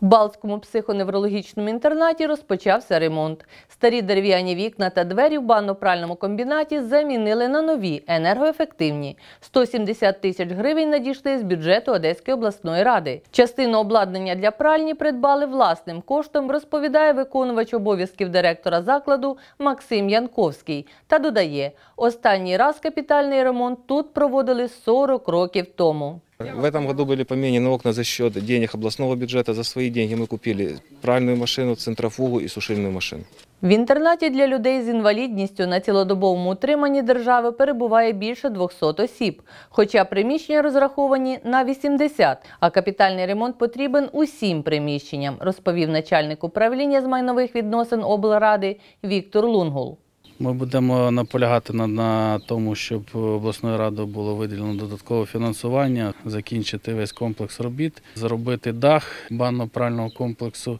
В Балтському психоневрологічному інтернаті розпочався ремонт. Старі дерев'яні вікна та двері в банно-пральному комбінаті замінили на нові, енергоефективні. 170 тисяч гривень надійшли з бюджету Одеської обласної ради. Частину обладнання для пральні придбали власним коштом, розповідає виконувач обов'язків директора закладу Максим Янковський. Та додає, останній раз капітальний ремонт тут проводили 40 років тому. В этом году были поменены окна за счет денег областного бюджета. За свои деньги мы купили пральную машину, центрофугу и сушильную машину. В інтернаті для людей з інвалідністю на цілодобовому утриманні держави перебуває більше 200 осіб. Хоча приміщення розраховані на 80, а капітальний ремонт потрібен усім приміщенням, розповів начальник управління з майнових відносин облради Віктор Лунгул. Ми будемо наполягати на, на тому, щоб е, обласною радою було виділено додаткове фінансування, закінчити весь комплекс робіт, зробити дах банно-прального комплексу,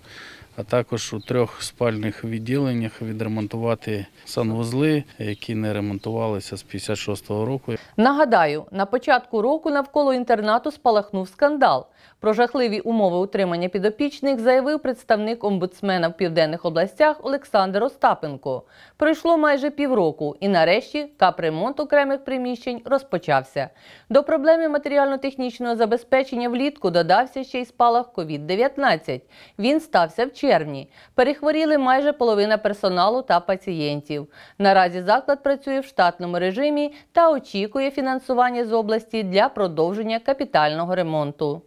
а також у трьох спальних відділеннях відремонтувати санвузли, які не ремонтувалися з 56-го року. Нагадаю, на початку року навколо інтернату спалахнув скандал. Про жахливі умови утримання підопічних заявив представник омбудсмена в південних областях Олександр Остапенко. Пройшло майже півроку, і нарешті капремонт окремих приміщень розпочався. До проблеми матеріально-технічного забезпечення влітку додався ще й спалах COVID-19. Він стався в червні червні. Перехворіли майже половина персоналу та пацієнтів. Наразі заклад працює в штатному режимі та очікує фінансування з області для продовження капітального ремонту.